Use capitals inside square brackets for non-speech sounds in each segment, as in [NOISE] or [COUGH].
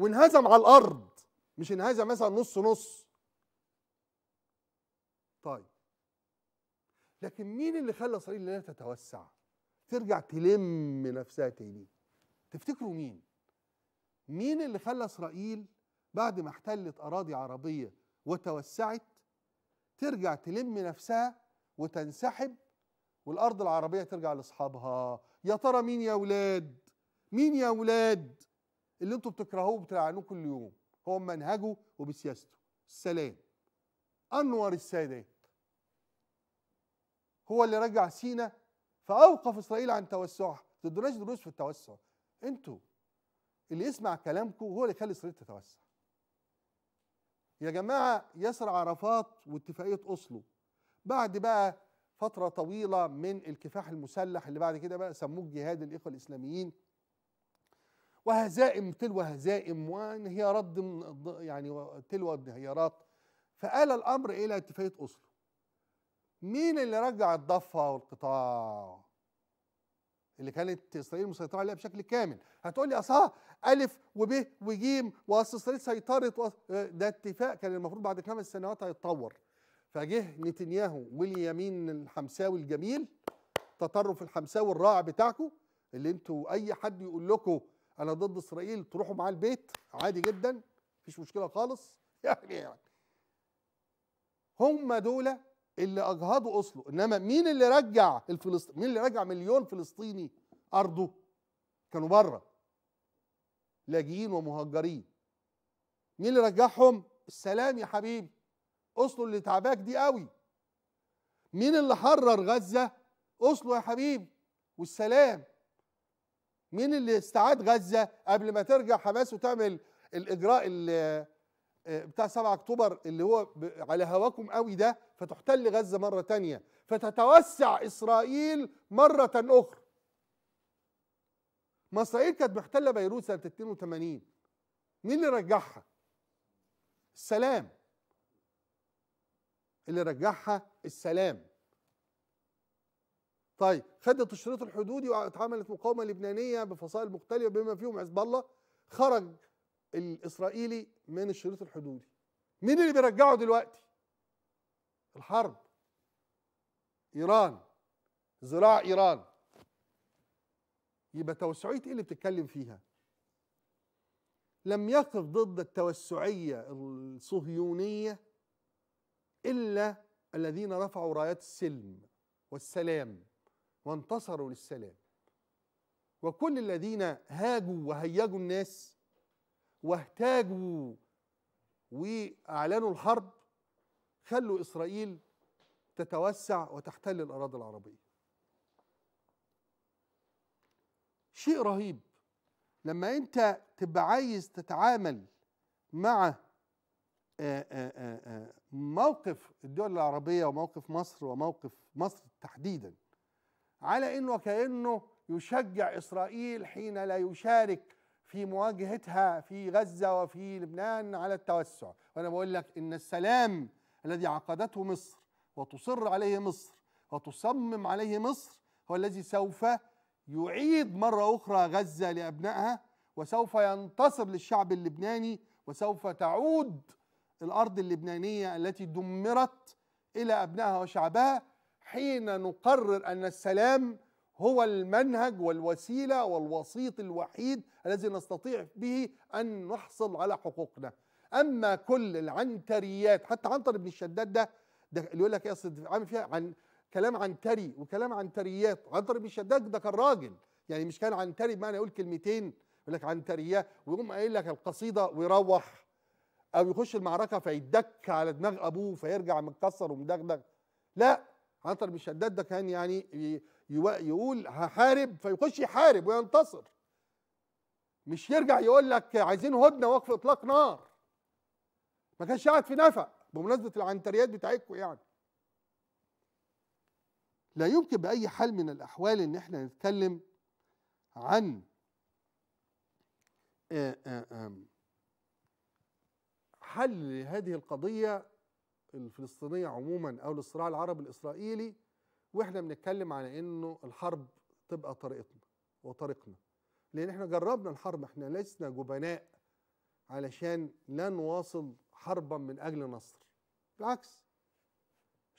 وانهزم على الارض مش انهزم مثلا نص نص طيب لكن مين اللي خلى اسرائيل لا تتوسع ترجع تلم نفسها تاني تفتكروا مين مين اللي خلى اسرائيل بعد ما احتلت اراضي عربيه وتوسعت ترجع تلم نفسها وتنسحب والارض العربيه ترجع لاصحابها يا ترى مين يا ولاد مين يا ولاد اللي انتوا بتكرهوه وبتلعنوه كل يوم هو منهجه وبسياسته السلام انور السادات هو اللي رجع سينا فاوقف اسرائيل عن توسعها ما تدوناش دروس في التوسع انتوا اللي يسمع كلامكم هو اللي يخلي اسرائيل تتوسع يا جماعه ياسر عرفات واتفاقيه اوسلو بعد بقى فتره طويله من الكفاح المسلح اللي بعد كده بقى سموه جهاد الاخوه الاسلاميين وهزائم تلو هزائم وانهيارات ضمن يعني تلو انهيارات فآل الأمر إلى اتفاقية أوسلو مين اللي رجع الضفة والقطاع اللي كانت إسرائيل مسيطرة عليها بشكل كامل هتقول لي أصها ألف وب وجيم وأصل إسرائيل سيطرت ده اتفاق كان المفروض بعد خمس سنوات هيتطور فجه نتنياهو واليمين الحمساوي الجميل تطرف الحمساوي الرائع بتاعكم اللي انتوا اي حد يقول لكم انا ضد اسرائيل تروحوا معاه البيت عادي جدا مفيش مشكله خالص يعني [LAUGHS] يعني هم دول اللي اجهضوا اصله انما مين اللي رجع الفلسطيني مين اللي رجع مليون فلسطيني ارضه كانوا بره لاجئين ومهجرين مين اللي رجعهم السلام يا حبيبي اصله اللي تعباك دي قوي مين اللي حرر غزه اصله يا حبيبي والسلام مين اللي استعاد غزه قبل ما ترجع حماس وتعمل الاجراء اللي آه، بتاع 7 اكتوبر اللي هو على هواكم قوي ده فتحتل غزه مره تانية فتتوسع اسرائيل مره اخرى ما اسرائيل كانت محتله بيروت سنه 82 مين اللي رجعها السلام اللي رجعها السلام طيب خدت الشريط الحدودي واتعملت مقاومه لبنانيه بفصائل مختلفه بما فيهم حزب الله خرج الاسرائيلي من الشريط الحدودي مين اللي بيرجعه دلوقتي الحرب ايران زراع ايران يبقى توسعيه ايه اللي بتتكلم فيها لم يقف ضد التوسعيه الصهيونيه الا الذين رفعوا رايات السلم والسلام وانتصروا للسلام وكل الذين هاجوا وهيجوا الناس واهتاجوا واعلنوا الحرب خلوا اسرائيل تتوسع وتحتل الاراضي العربيه شيء رهيب لما انت تبقى عايز تتعامل مع آه، آه، آه، موقف الدول العربيه وموقف مصر وموقف مصر تحديدا على انه وكانه يشجع اسرائيل حين لا يشارك في مواجهتها في غزه وفي لبنان على التوسع وانا بقول لك ان السلام الذي عقدته مصر وتصر عليه مصر وتصمم عليه مصر هو الذي سوف يعيد مره اخرى غزه لابنائها وسوف ينتصر للشعب اللبناني وسوف تعود الارض اللبنانيه التي دمرت الى ابنائها وشعبها حين نقرر ان السلام هو المنهج والوسيله والوسيط الوحيد الذي نستطيع به ان نحصل على حقوقنا اما كل العنتريات حتى عنتر بن الشداد ده ده اللي يقول لك ايه اصل عامل فيها عن كلام عنتري وكلام عنتريات عنتر بن الشداد ده كان راجل يعني مش كان عنتري بمعنى يقول كلمتين يقول لك عنتريه ويقوم قايل لك القصيده ويروح او يخش المعركه فيدك على دماغ ابوه فيرجع متكسر ومدغدغ لا عنتر بن شداد ده كان يعني يقول هحارب فيخش يحارب وينتصر مش يرجع يقول لك عايزين هدنه وقف اطلاق نار ما كانش قاعد في نفق بمناسبه العنتريات بتاعتكم يعني لا يمكن باي حال من الاحوال ان احنا نتكلم عن حل هذه القضيه الفلسطينيه عموما او للصراع العربي الاسرائيلي واحنا بنتكلم على انه الحرب تبقى طريقتنا وطريقنا لان احنا جربنا الحرب احنا لسنا جبناء علشان لا نواصل حربا من اجل نصر بالعكس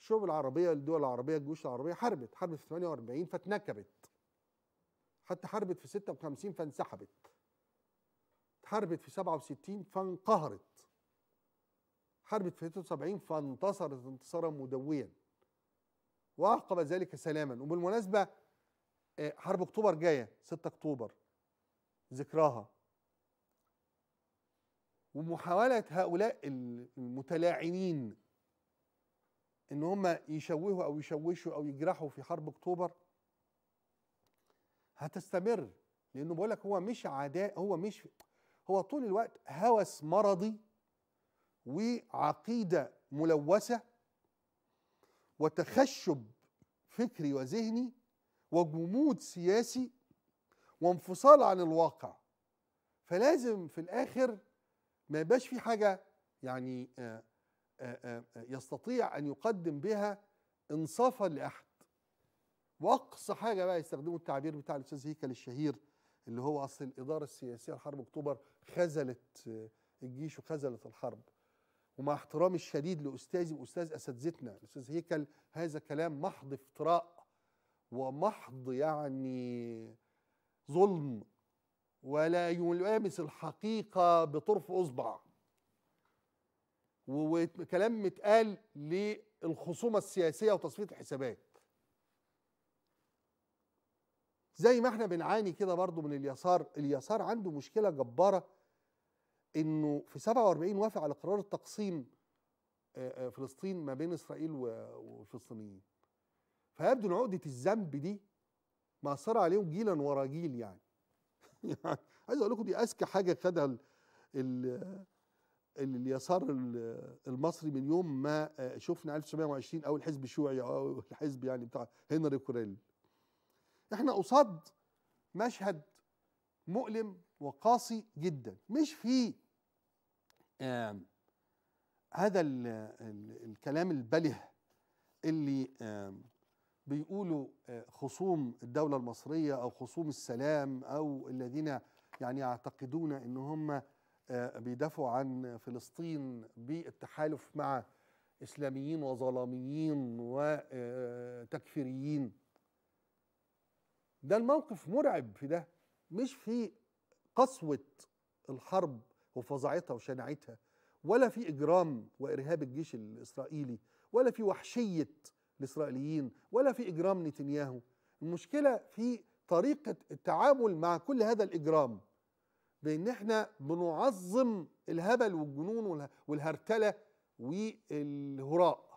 الشعوب العربيه الدول العربيه الجيوش العربيه حاربت حربت في 48 فاتنكبت حتى حربت في 56 فانسحبت حربت في 67 فانقهرت حرب 73 فانتصرت انتصارا مدويا وأعقب ذلك سلاما وبالمناسبة آه، حرب اكتوبر جاية 6 اكتوبر ذكراها ومحاولة هؤلاء المتلاعنين ان هم يشوهوا او يشوشوا او يجرحوا في حرب اكتوبر هتستمر لانه بقول لك هو مش عداء هو مش هو طول الوقت هوس مرضي وعقيده ملوثه وتخشب فكري وذهني وجمود سياسي وانفصال عن الواقع فلازم في الاخر ما يبقاش في حاجه يعني آه، آه، آه، يستطيع ان يقدم بها انصافا لاحد واقصى حاجه بقى يستخدموا التعبير بتاع الاستاذ هيكل الشهير اللي هو اصل الاداره السياسيه لحرب اكتوبر خذلت الجيش وخذلت الحرب ومع احترامي الشديد لاستاذي واستاذ اساتذتنا الاستاذ هيكل هذا كلام محض افتراء ومحض يعني ظلم ولا يلامس الحقيقه بطرف اصبع وكلام متقال للخصومه السياسيه وتصفيه الحسابات زي ما احنا بنعاني كده برضو من اليسار اليسار عنده مشكله جباره انه في 47 وافق على قرار تقسيم فلسطين ما بين اسرائيل والفلسطينيين فيبدو ان عقده الذنب دي مأثرة عليهم جيلا ورا جيل يعني [LAUGHS] يعني عايز اقول لكم دي اذكى حاجه خدها ال ال اليسار المصري من يوم ما شفنا 1920 او الحزب الشيوعي او الحزب يعني بتاع هنري كوريل احنا قصاد مشهد مؤلم وقاسي جدا مش فيه هذا الكلام البله اللي بيقولوا آه، خصوم الدولة المصرية أو خصوم السلام أو الذين يعني يعتقدون إن هم آه، بيدافعوا عن فلسطين بالتحالف مع إسلاميين وظلاميين وتكفيريين آه، ده الموقف مرعب في ده مش في قسوة الحرب وفظاعتها وشناعتها ولا في إجرام وإرهاب الجيش الإسرائيلي ولا في وحشية الإسرائيليين ولا في إجرام نتنياهو المشكلة في طريقة التعامل مع كل هذا الإجرام بأن احنا بنعظم الهبل والجنون والهرتلة والهراء